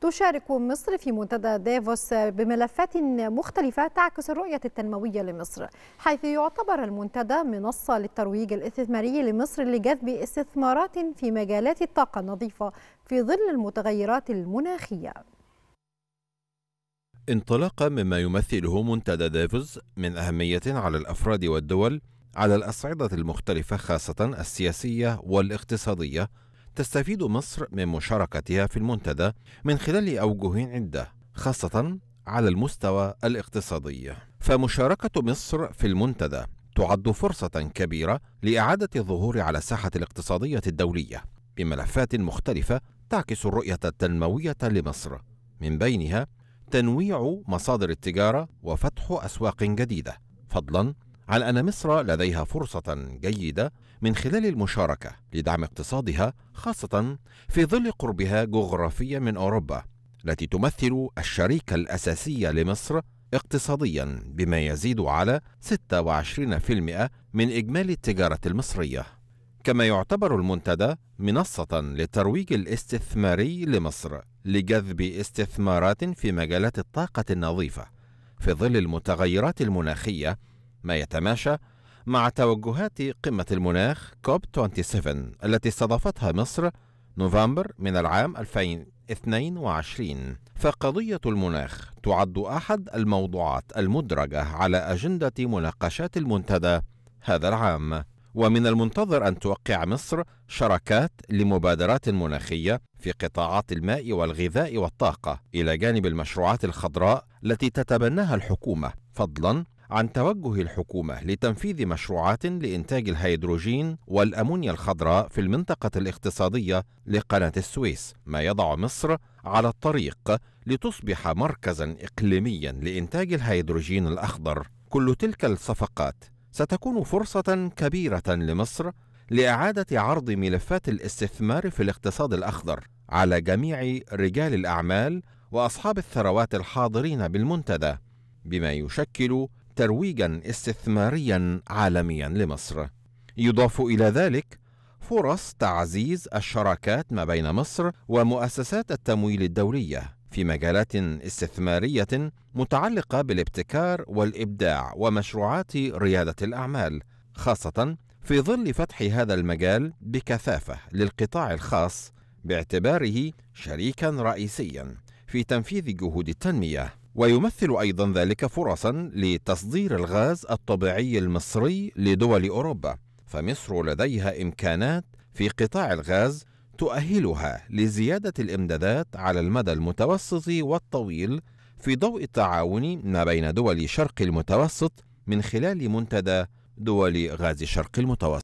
تشارك مصر في منتدى دافوس بملفات مختلفة تعكس الرؤية التنموية لمصر حيث يعتبر المنتدى منصة للترويج الاستثماري لمصر لجذب استثمارات في مجالات الطاقة النظيفة في ظل المتغيرات المناخية انطلاقا مما يمثله منتدى دافوس من أهمية على الأفراد والدول على الأصعدة المختلفة خاصة السياسية والاقتصادية تستفيد مصر من مشاركتها في المنتدى من خلال أوجه عدة خاصة على المستوى الاقتصادي فمشاركة مصر في المنتدى تعد فرصة كبيرة لإعادة الظهور على الساحة الاقتصادية الدولية بملفات مختلفة تعكس الرؤية التنموية لمصر من بينها تنويع مصادر التجارة وفتح أسواق جديدة فضلا على أن مصر لديها فرصة جيدة من خلال المشاركة لدعم اقتصادها خاصة في ظل قربها جغرافيا من أوروبا التي تمثل الشريك الأساسي لمصر اقتصاديا بما يزيد على 26% من إجمالي التجارة المصرية كما يعتبر المنتدى منصة للترويج الاستثماري لمصر لجذب استثمارات في مجالات الطاقة النظيفة في ظل المتغيرات المناخية ما يتماشى مع توجهات قمة المناخ كوب 27 التي استضافتها مصر نوفمبر من العام 2022 فقضية المناخ تعد أحد الموضوعات المدرجة على أجندة مناقشات المنتدى هذا العام ومن المنتظر أن توقع مصر شراكات لمبادرات مناخية في قطاعات الماء والغذاء والطاقة إلى جانب المشروعات الخضراء التي تتبناها الحكومة فضلا عن توجه الحكومة لتنفيذ مشروعات لإنتاج الهيدروجين والأمونيا الخضراء في المنطقة الاقتصادية لقناة السويس، ما يضع مصر على الطريق لتصبح مركزا إقليميا لإنتاج الهيدروجين الأخضر. كل تلك الصفقات ستكون فرصة كبيرة لمصر لإعادة عرض ملفات الاستثمار في الاقتصاد الأخضر على جميع رجال الأعمال وأصحاب الثروات الحاضرين بالمنتدى، بما يشكل ترويجا استثماريا عالميا لمصر يضاف الى ذلك فرص تعزيز الشراكات ما بين مصر ومؤسسات التمويل الدوليه في مجالات استثماريه متعلقه بالابتكار والابداع ومشروعات رياده الاعمال خاصه في ظل فتح هذا المجال بكثافه للقطاع الخاص باعتباره شريكا رئيسيا في تنفيذ جهود التنميه ويمثل أيضا ذلك فرصا لتصدير الغاز الطبيعي المصري لدول أوروبا فمصر لديها إمكانات في قطاع الغاز تؤهلها لزيادة الإمدادات على المدى المتوسط والطويل في ضوء التعاون ما بين دول شرق المتوسط من خلال منتدى دول غاز شرق المتوسط